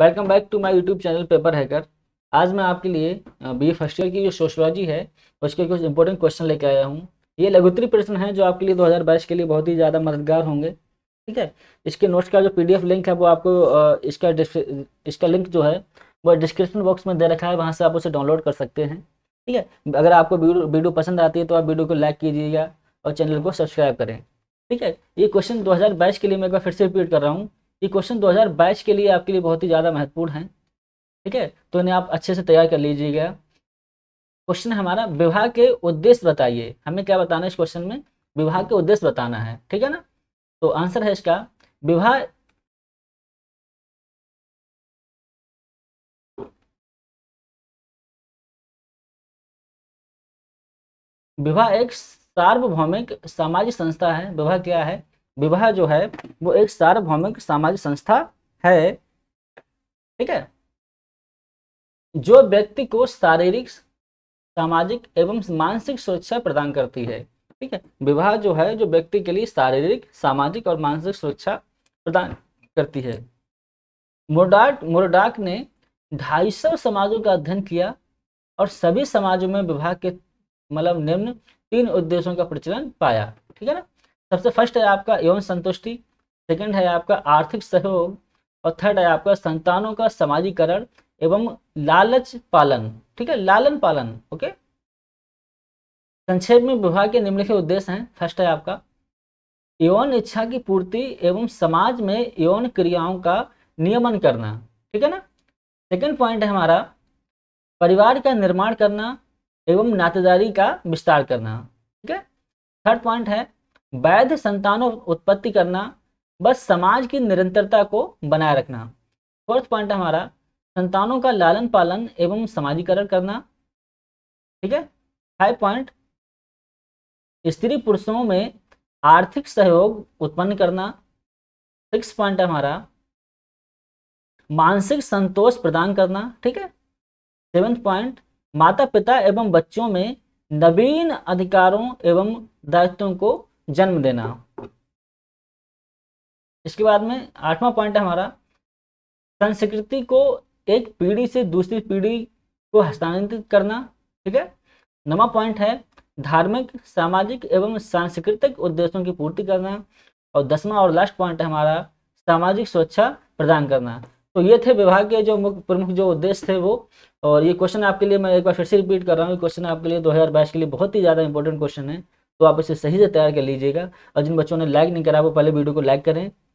welcome back to my YouTube channel paper hacker आज मैं आपके लिए बी फर्स्ट ईयर की जो सोशोलॉजी है उसके कुछ इंपॉर्टेंट क्वेश्चन लेके आया हूँ ये लघुतरी प्रश्न है जो आपके लिए दो के लिए बहुत ही ज़्यादा मददगार होंगे ठीक है इसके नोट्स का जो पी लिंक है वो आपको इसका इसका लिंक जो है वो डिस्क्रिप्शन बॉक्स में दे रखा है वहाँ से आप उसे डाउनलोड कर सकते हैं ठीक है अगर आपको वीडियो पसंद आती है तो आप वीडियो को लाइक कीजिएगा और चैनल को सब्सक्राइब करें ठीक है ये क्वेश्चन 2022 के लिए मैं एक बार फिर से रिपीट कर रहा हूँ ये क्वेश्चन 2022 के लिए आपके लिए बहुत ही ज़्यादा महत्वपूर्ण है ठीक है तो इन्हें आप अच्छे से तैयार कर लीजिएगा क्वेश्चन हमारा विवाह के उद्देश्य बताइए हमें क्या बताना है इस क्वेश्चन में विवाह के उद्देश्य बताना है ठीक है ना तो आंसर है इसका विवाह विवाह एक सार्वभौमिक सामाजिक संस्था है विवाह क्या है विवाह जो है वो एक सार्वभौमिक सामाजिक संस्था है ठीक है जो व्यक्ति को शारीरिक सामाजिक एवं मानसिक सुरक्षा प्रदान करती है ठीक है विवाह जो है जो व्यक्ति के लिए शारीरिक सामाजिक और मानसिक सुरक्षा प्रदान करती है मोडाट मुर्डाक ने ढाई सौ समाजों का अध्ययन किया और सभी समाजों में विवाह के मतलब निम्न तीन उद्देश्यों का प्रचलन पाया ठीक है ना सबसे फर्स्ट है आपका यौन संतुष्टि सेकंड है आपका आर्थिक सहयोग और थर्ड है आपका संतानों का समाजीकरण एवं लालच पालन ठीक है लालन पालन ओके संक्षेप में विभाग के निम्नलिखित उद्देश्य हैं फर्स्ट है आपका यौन इच्छा की पूर्ति एवं समाज में यौन क्रियाओं का नियमन करना ठीक है ना सेकंड पॉइंट है हमारा परिवार का निर्माण करना एवं नातेदारी का विस्तार करना ठीक है थर्ड पॉइंट है वैध संतानों उत्पत्ति करना बस समाज की निरंतरता को बनाए रखना फोर्थ पॉइंट हमारा संतानों का लालन पालन एवं समाजीकरण करना ठीक है फाइव पॉइंट स्त्री पुरुषों में आर्थिक सहयोग उत्पन्न करना सिक्स पॉइंट हमारा मानसिक संतोष प्रदान करना ठीक है सेवेंथ पॉइंट माता पिता एवं बच्चों में नवीन अधिकारों एवं दायित्वों को जन्म देना इसके बाद में आठवां पॉइंट है हमारा संस्कृति को एक पीढ़ी से दूसरी पीढ़ी को हस्तांतरित करना ठीक है नवा पॉइंट है धार्मिक सामाजिक एवं सांस्कृतिक उद्देश्यों की पूर्ति करना और दसवां और लास्ट पॉइंट है हमारा सामाजिक सुरक्षा प्रदान करना तो ये थे विभाग के जो मुख्य प्रमुख जो उद्देश्य थे वो और ये क्वेश्चन आपके लिए मैं एक बार फिर से रिपीट कर रहा हूँ क्वेश्चन आपके लिए दो के लिए बहुत ही ज़्यादा इंपॉर्टेंट क्वेश्चन है तो आप इसे सही से तैयार कर लीजिएगा और जिन बच्चों ने लाइक नहीं करा वो पहले वीडियो को लाइक करें